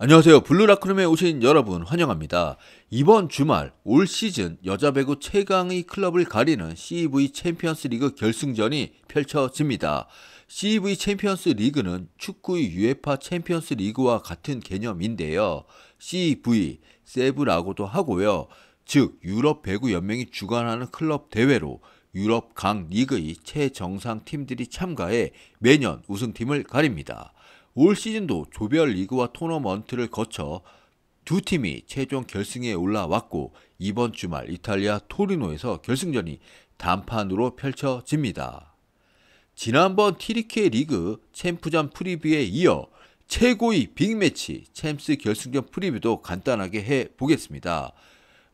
안녕하세요. 블루라크룸에 오신 여러분 환영합니다. 이번 주말 올 시즌 여자 배구 최강의 클럽을 가리는 CEV 챔피언스 리그 결승전이 펼쳐집니다. CEV 챔피언스 리그는 축구의 UEFA 챔피언스 리그와 같은 개념인데요. CEV, 세브라고도 하고요. 즉, 유럽 배구 연맹이 주관하는 클럽 대회로 유럽 각 리그의 최정상 팀들이 참가해 매년 우승팀을 가립니다. 올 시즌도 조별 리그와 토너먼트를 거쳐 두 팀이 최종 결승에 올라왔고 이번 주말 이탈리아 토리노에서 결승전이 단판으로 펼쳐집니다. 지난번 티리케 리그 챔프전 프리뷰에 이어 최고의 빅매치 챔스 결승전 프리뷰도 간단하게 해보겠습니다.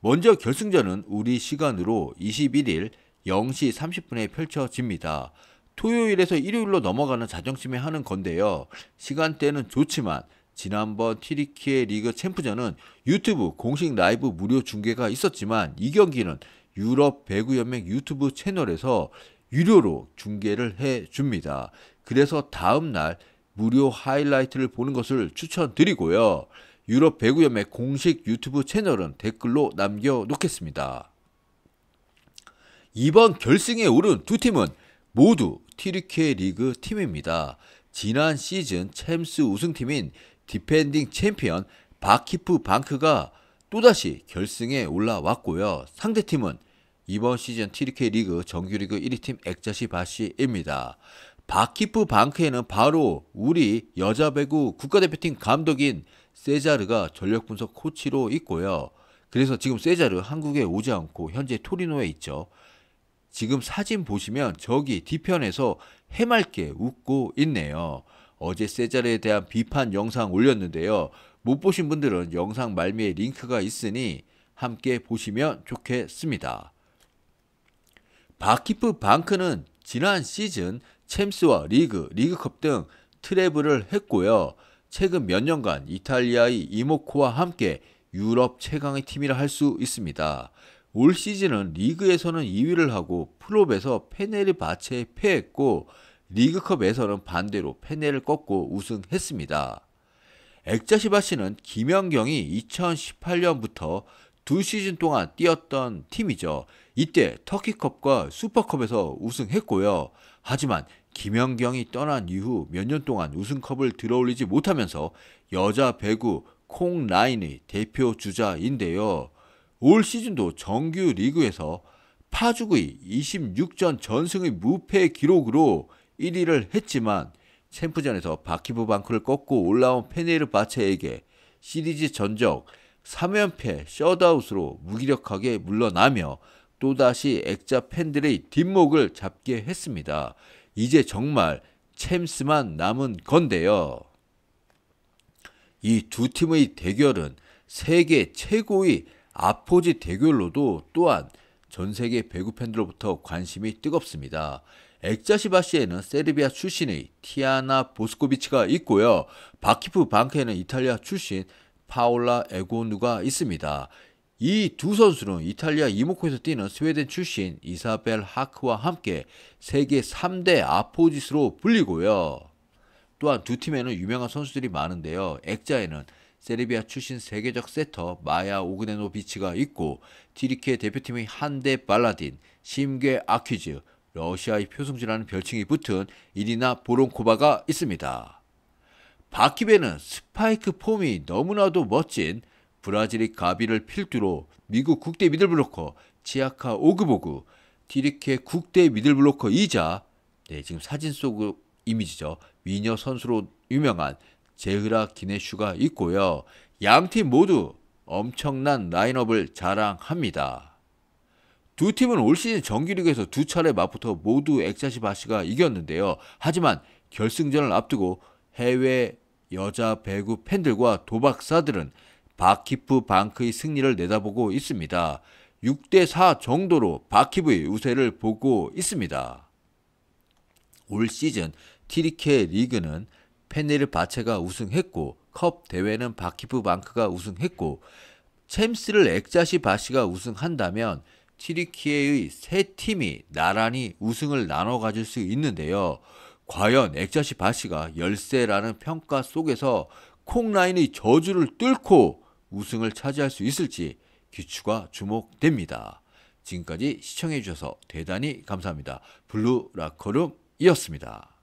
먼저 결승전은 우리 시간으로 21일 0시 30분에 펼쳐집니다. 토요일에서 일요일로 넘어가는 자정쯤에 하는 건데요. 시간대는 좋지만 지난번 티리키의 리그 챔프전은 유튜브 공식 라이브 무료 중계가 있었지만 이 경기는 유럽 배구연맹 유튜브 채널에서 유료로 중계를 해 줍니다. 그래서 다음날 무료 하이라이트를 보는 것을 추천드리고요. 유럽 배구연맹 공식 유튜브 채널은 댓글로 남겨놓겠습니다. 이번 결승에 오른 두 팀은 모두 티르케 리그 팀입니다. 지난 시즌 챔스 우승팀인 디펜딩 챔피언 바키프 방크가 또다시 결승에 올라왔고요. 상대팀은 이번 시즌 티르키 리그 정규리그 1위 팀 액자시 바시입니다. 바키프 방크에는 바로 우리 여자 배구 국가대표팀 감독인 세자르가 전력 분석 코치로 있고요. 그래서 지금 세자르 한국에 오지 않고 현재 토리노에 있죠. 지금 사진 보시면 저기 뒤편에서 해맑게 웃고 있네요. 어제 세자르에 대한 비판 영상 올렸는데요. 못 보신 분들은 영상 말미에 링크가 있으니 함께 보시면 좋겠습니다. 바키프 방크는 지난 시즌 챔스와 리그, 리그컵 등 트래블을 했고요. 최근 몇 년간 이탈리아의 이모코와 함께 유럽 최강의 팀이라 할 수 있습니다. 올 시즌은 리그에서는 2위를 하고 플롭에서 페네르바체에 패했고 리그컵에서는 반대로 페네를 꺾고 우승했습니다. 액자시바 씨는 김연경이 2018년부터 두 시즌 동안 뛰었던 팀이죠. 이때 터키컵과 슈퍼컵에서 우승했고요. 하지만 김연경이 떠난 이후 몇 년 동안 우승컵을 들어올리지 못하면서 여자 배구 콩라인의 대표 주자인데요. 올 시즌도 정규 리그에서 파주구의 26전 전승의 무패 기록으로 1위를 했지만 챔프전에서 바키브 방크를 꺾고 올라온 페네르 바체에게 시리즈 전적 3연패 셧아웃으로 무기력하게 물러나며 또다시 액자 팬들의 뒷목을 잡게 했습니다. 이제 정말 챔스만 남은 건데요. 이 두 팀의 대결은 세계 최고의 아포지 대결로도 또한 전 세계 배구 팬들로부터 관심이 뜨겁습니다. 액자시바시에는 세르비아 출신의 티아나 보스코비치가 있고요. 바키프 방케는 이탈리아 출신 파올라 에고누가 있습니다. 이 두 선수는 이탈리아 이모코에서 뛰는 스웨덴 출신 이사벨 하크와 함께 세계 3대 아포지스로 불리고요. 또한 두 팀에는 유명한 선수들이 많은데요. 액자에는 세르비아 출신 세계적 세터 마야 오그네노비치가 있고 티리케 대표팀의 한데 발라딘, 심괴 아퀴즈, 러시아의 표승주라는 별칭이 붙은 이리나 보론코바가 있습니다. 바키베는 스파이크 폼이 너무나도 멋진 브라질의 가비를 필두로 미국 국대 미들블로커 치아카 오그보그, 디리케 국대 미들블로커이자 네, 지금 사진 속 이미지죠. 미녀 선수로 유명한 제흐라 기네슈가 있고요. 양 팀 모두 엄청난 라인업을 자랑합니다. 두 팀은 올 시즌 정규리그에서 두 차례 맞붙어 모두 엑자시바시가 이겼는데요. 하지만 결승전을 앞두고 해외 여자 배구 팬들과 도박사들은 바키프 방크의 승리를 내다보고 있습니다. 6대4 정도로 바키브의 우세를 보고 있습니다. 올 시즌 TDK 리그는 페리르 바체가 우승했고 컵 대회는 바키프 방크가 우승했고 챔스를 엑자시 바시가 우승한다면 티리키에의 세 팀이 나란히 우승을 나눠 가질 수 있는데요. 과연 엑자시 바시가 열세라는 평가 속에서 콩라인의 저주를 뚫고 우승을 차지할 수 있을지 기추가 주목됩니다. 지금까지 시청해주셔서 대단히 감사합니다. 블루 라커룸이었습니다.